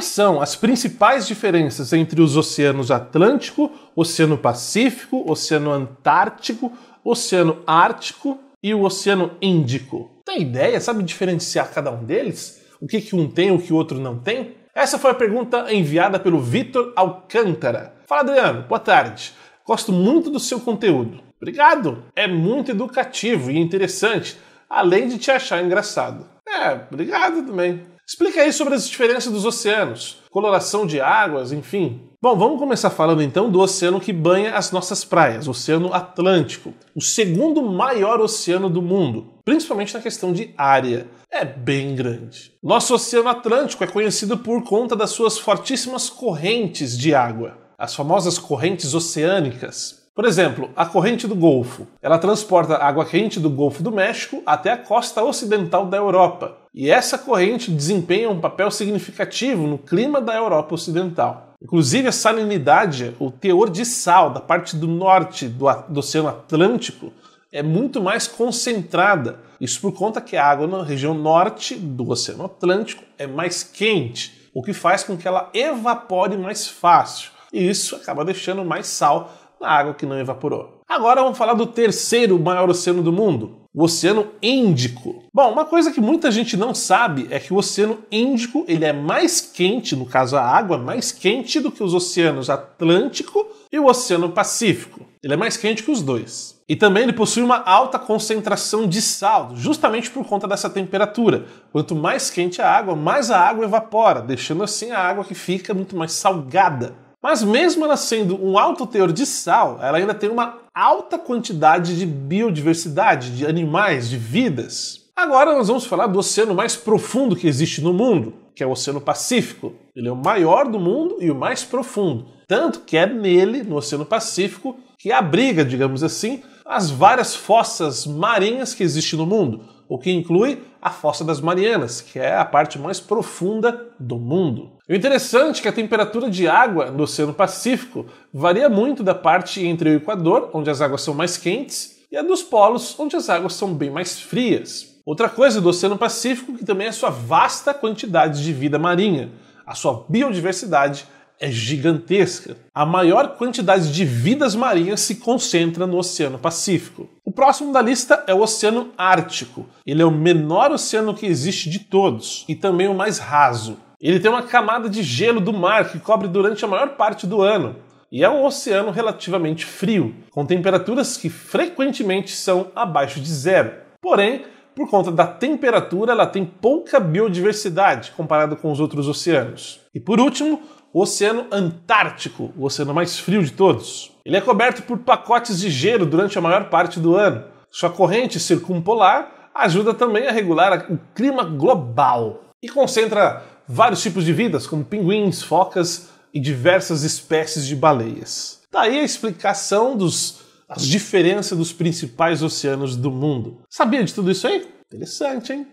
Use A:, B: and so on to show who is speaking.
A: quais são as principais diferenças entre os oceanos Atlântico, Oceano Pacífico, Oceano Antártico, Oceano Ártico e o Oceano Índico? Tem ideia? Sabe diferenciar cada um deles? O que, que um tem, o que o outro não tem? Essa foi a pergunta enviada pelo Vitor Alcântara. Fala, Adriano, boa tarde. Gosto muito do seu conteúdo. Obrigado! É muito educativo e interessante, além de te achar engraçado. É, obrigado também. Explica aí sobre as diferenças dos oceanos, coloração de águas, enfim. Bom, vamos começar falando então do oceano que banha as nossas praias, o Oceano Atlântico, o segundo maior oceano do mundo, principalmente na questão de área. É bem grande. Nosso Oceano Atlântico é conhecido por conta das suas fortíssimas correntes de água, as famosas correntes oceânicas. Por exemplo, a corrente do Golfo. Ela transporta água quente do Golfo do México até a costa ocidental da Europa. E essa corrente desempenha um papel significativo no clima da Europa Ocidental. Inclusive, a salinidade, o teor de sal da parte do norte do, do, Oceano Atlântico é muito mais concentrada. Isso por conta que a água na região norte do Oceano Atlântico é mais quente, o que faz com que ela evapore mais fácil. E isso acaba deixando mais sal na água que não evaporou. Agora vamos falar do terceiro maior oceano do mundo, o Oceano Índico. Bom, uma coisa que muita gente não sabe é que o Oceano Índico ele é mais quente, no caso a água, mais quente do que os oceanos Atlântico e o Oceano Pacífico. Ele é mais quente que os dois. E também ele possui uma alta concentração de sal, justamente por conta dessa temperatura. Quanto mais quente a água, mais a água evapora, deixando assim a água que fica muito mais salgada. Mas mesmo ela sendo um alto teor de sal, ela ainda tem uma alta quantidade de biodiversidade, de animais, de vidas. Agora nós vamos falar do oceano mais profundo que existe no mundo, que é o Oceano Pacífico. Ele é o maior do mundo e o mais profundo. Tanto que é nele, no Oceano Pacífico, que abriga, digamos assim, as várias fossas marinhas que existem no mundo o que inclui a Fossa das Marianas, que é a parte mais profunda do mundo. O interessante é que a temperatura de água no Oceano Pacífico varia muito da parte entre o Equador, onde as águas são mais quentes, e a dos polos, onde as águas são bem mais frias. Outra coisa do Oceano Pacífico que também é a sua vasta quantidade de vida marinha. A sua biodiversidade é gigantesca. A maior quantidade de vidas marinhas se concentra no Oceano Pacífico próximo da lista é o Oceano Ártico. Ele é o menor oceano que existe de todos e também o mais raso. Ele tem uma camada de gelo do mar que cobre durante a maior parte do ano e é um oceano relativamente frio, com temperaturas que frequentemente são abaixo de zero. Porém, por conta da temperatura, ela tem pouca biodiversidade comparado com os outros oceanos. E por último, o Oceano Antártico, o oceano mais frio de todos. Ele é coberto por pacotes de gelo durante a maior parte do ano. Sua corrente circumpolar ajuda também a regular o clima global e concentra vários tipos de vidas, como pinguins, focas e diversas espécies de baleias. Daí tá a explicação dos as diferenças dos principais oceanos do mundo. Sabia de tudo isso aí? Interessante, hein?